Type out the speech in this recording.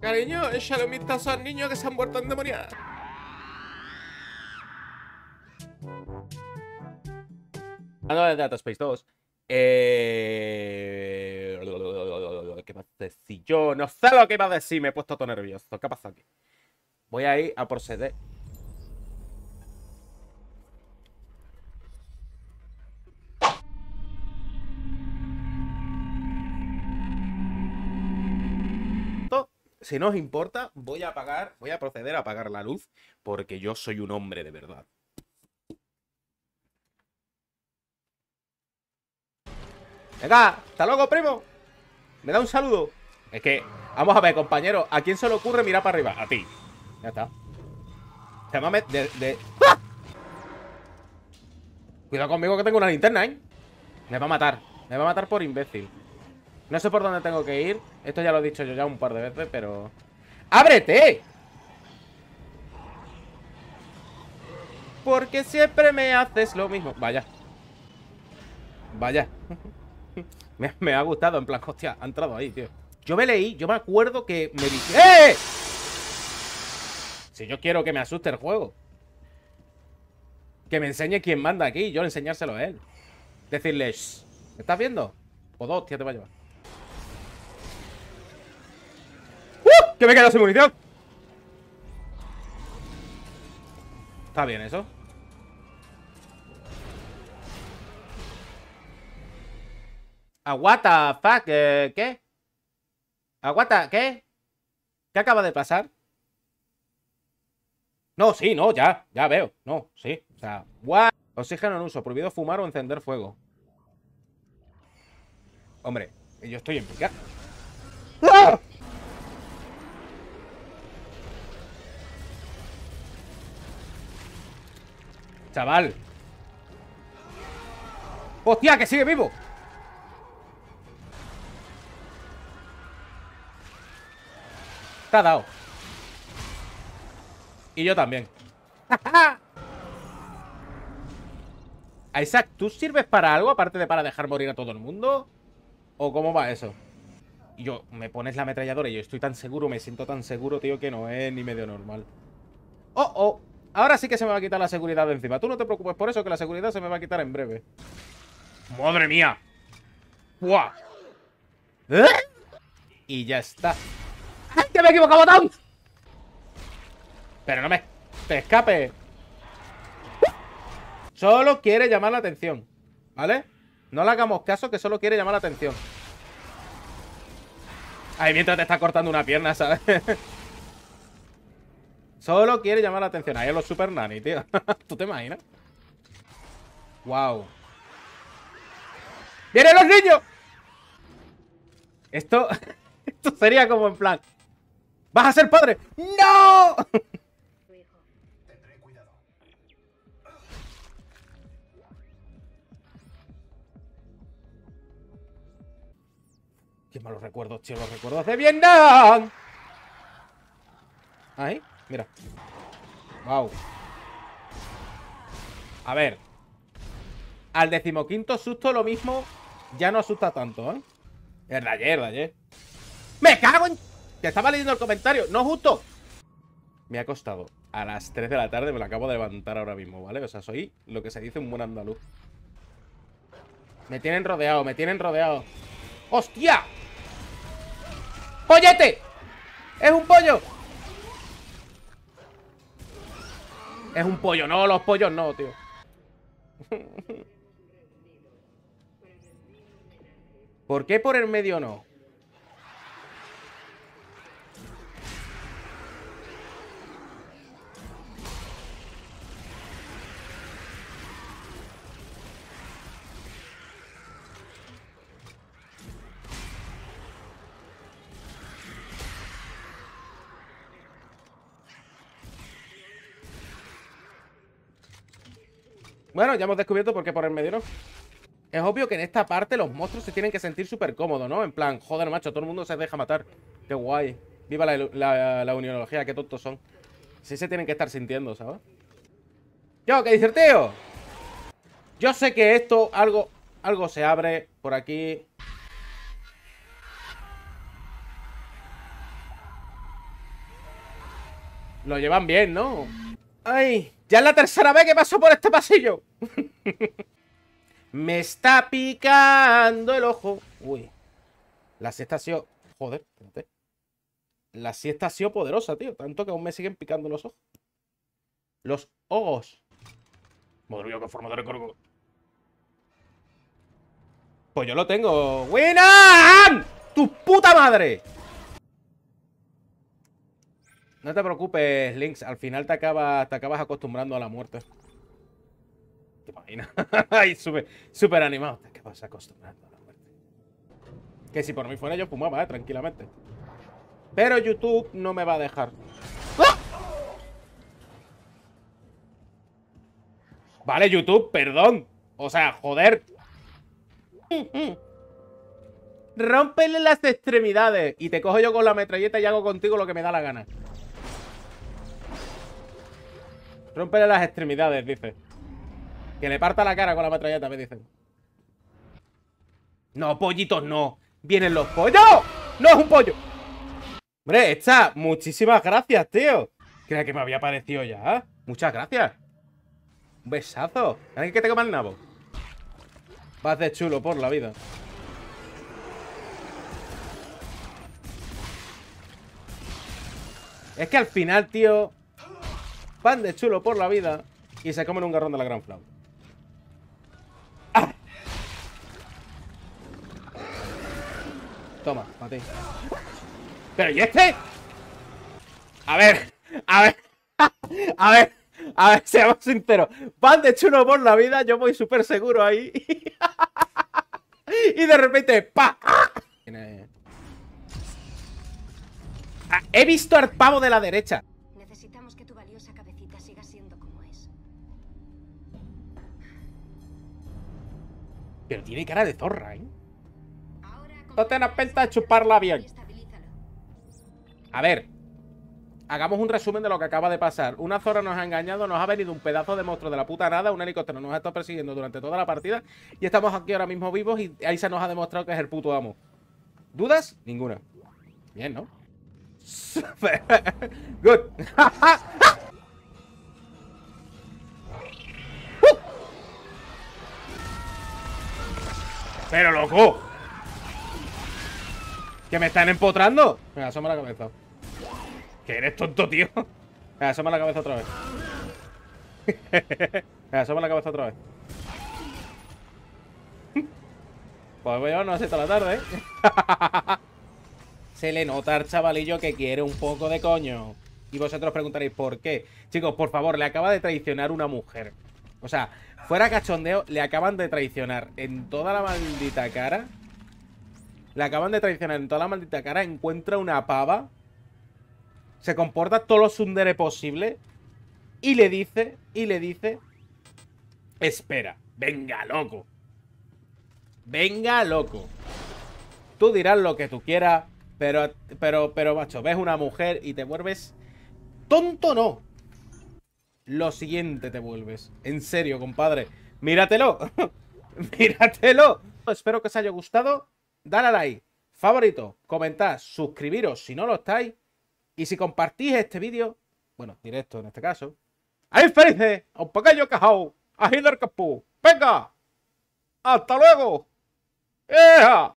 Cariño, échale un vistazo al niño que se han muerto en Hablando de Data Space 2. Eh... ¿Qué a decir? Yo no sé lo que iba a decir, me he puesto todo nervioso. ¿Qué pasa aquí? Voy a ir a proceder si no os importa, voy a pagar, voy a proceder a apagar la luz porque yo soy un hombre de verdad. Venga, hasta luego, primo. Me da un saludo. Es que, vamos a ver, compañero, ¿a quién se le ocurre mirar para arriba? A ti. Ya está. Se de... ¡Ah! Cuidado conmigo que tengo una linterna, ¿eh? Me va a matar. Me va a matar por imbécil. No sé por dónde tengo que ir. Esto ya lo he dicho yo ya un par de veces, pero... ¡Ábrete! Porque siempre me haces lo mismo. Vaya. Vaya. me, ha gustado, en plan, hostia, ha entrado ahí, tío. Yo me leí, yo me acuerdo que me dije... ¡Eh! Si yo quiero que me asuste el juego. Que me enseñe quién manda aquí, yo enseñárselo a él. Decirles, ¿estás viendo? O pues dos, tía, te va a llevar. ¡Que me he quedado sin munición! ¿Está bien eso? aguata fuck? ¿Qué? Aguata, ¿Qué? ¿Qué acaba de pasar? No, sí, no, ya, ya veo. No, sí. O sea, what? Oxígeno en uso, prohibido fumar o encender fuego. Hombre, yo estoy en picar. ¡Ah! chaval. ¡Hostia, que sigue vivo! Está dado. Y yo también. Isaac, ¿tú sirves para algo aparte de para dejar morir a todo el mundo? ¿O cómo va eso? Y yo, me pones la ametralladora y yo estoy tan seguro, me siento tan seguro, tío, que no es ni medio normal. ¡Oh, oh! Ahora sí que se me va a quitar la seguridad de encima. Tú no te preocupes por eso, que la seguridad se me va a quitar en breve. ¡Madre mía! ¡Buah! ¿Eh? Y ya está. ¡Ay, que me he equivocado botón! Pero no me... ¡Te escape! Solo quiere llamar la atención. ¿Vale? No le hagamos caso que solo quiere llamar la atención. Ahí mientras te está cortando una pierna, ¿sabes? Solo quiere llamar la atención. Ahí es los Super nanny, tío. ¿Tú te imaginas? Wow. ¡Vienen los niños! Esto... Esto sería como en plan... ¡Vas a ser padre! ¡No! Qué malos recuerdos, tío. Los recuerdos de Vietnam. Ahí. Mira. Wow. A ver. Al decimoquinto susto lo mismo ya no asusta tanto, ¿eh? Es de ayer, de ¡Me cago en...! Te estaba leyendo el comentario. ¡No justo! Me ha costado. A las 3 de la tarde me lo acabo de levantar ahora mismo, ¿vale? O sea, soy lo que se dice un buen andaluz. Me tienen rodeado, me tienen rodeado. ¡Hostia! ¡Pollete! ¡Es un pollo! Es un pollo. No, los pollos no, tío. ¿Por qué por el medio no? Bueno, ya hemos descubierto por qué por el medio no. Es obvio que en esta parte los monstruos se tienen que sentir súper cómodos, ¿no? En plan, joder, macho, todo el mundo se deja matar. Qué guay. Viva la, la, la uniología, qué tontos son. Sí se tienen que estar sintiendo, ¿sabes? Yo, ¿qué dice tío? Yo sé que esto, algo, algo se abre por aquí. Lo llevan bien, ¿no? ¡Ay! Ya es la tercera vez que paso por este pasillo. Me está picando el ojo. Uy. La siesta ha sido... Joder, espérate. La siesta ha sido poderosa, tío. Tanto que aún me siguen picando los ojos. Los ojos. Madre mía, qué forma de recuerdo. Pues yo lo tengo. ¡Winan! ¡Tu puta madre! No te preocupes, Lynx. Al final te, acabas... te acabas acostumbrando a la muerte. ¿Qué imaginas? Ay, súper Súper animado. Te acabas acostumbrando a la muerte. Que si por mí fuera yo fumaba, eh, tranquilamente. Pero YouTube no me va a dejar. ¡Ah! Vale, YouTube, perdón. O sea, joder. Rómpele las extremidades y te cojo yo con la metralleta y hago contigo lo que me da la gana. rompele las extremidades, dice. Que le parta la cara con la metralleta, me dicen. No, pollitos no. Vienen los pollos. No es un pollo. Hombre, está. Muchísimas gracias, tío. creo que me había parecido ya. Muchas gracias. Un besazo. ¿Alguien que te coma el nabo? Vas de chulo por la vida. Es que al final, tío van de chulo por la vida y se comen un garrón de la gran flauta. Ah. Toma, para ¿Pero y este? A ver, a ver, a ver, a ver, seamos sinceros. Van de chulo por la vida, yo voy súper seguro ahí. Y de repente, ¡pa! Ah, he visto al pavo de la derecha. tiene cara de zorra, ¿eh? No te pinta de chuparla bien. A ver. Hagamos un resumen de lo que acaba de pasar. Una zorra nos ha engañado, nos ha venido un pedazo de monstruo de la puta nada, un helicóptero nos ha estado persiguiendo durante toda la partida y estamos aquí ahora mismo vivos y ahí se nos ha demostrado que es el puto amo. ¿Dudas? Ninguna. Bien, ¿no? Good. Pero loco. Que me están empotrando. Me asoma la cabeza. Que eres tonto, tío. Me asoma la cabeza otra vez. me asoma la cabeza otra vez. Pues voy a llevarnos esta la tarde, ¿eh? Se le nota al chavalillo que quiere un poco de coño. Y vosotros preguntaréis por qué. Chicos, por favor, le acaba de traicionar una mujer. O sea, fuera cachondeo, le acaban de traicionar en toda la maldita cara. Le acaban de traicionar en toda la maldita cara. Encuentra una pava. Se comporta todo lo sundere posible. Y le dice, y le dice... Espera, venga, loco. Venga, loco. Tú dirás lo que tú quieras, pero, pero, pero, macho, ves una mujer y te vuelves... Tonto no, lo siguiente te vuelves. En serio, compadre. Míratelo. Míratelo. Espero que os haya gustado. Dale a like, favorito, comentad, suscribiros si no lo estáis. Y si compartís este vídeo, bueno, directo en este caso. ¡Ahí felices! ¡A un pequeño cajao! ¡A Hitler Capú! ¡Venga! ¡Hasta luego! ¡Eja!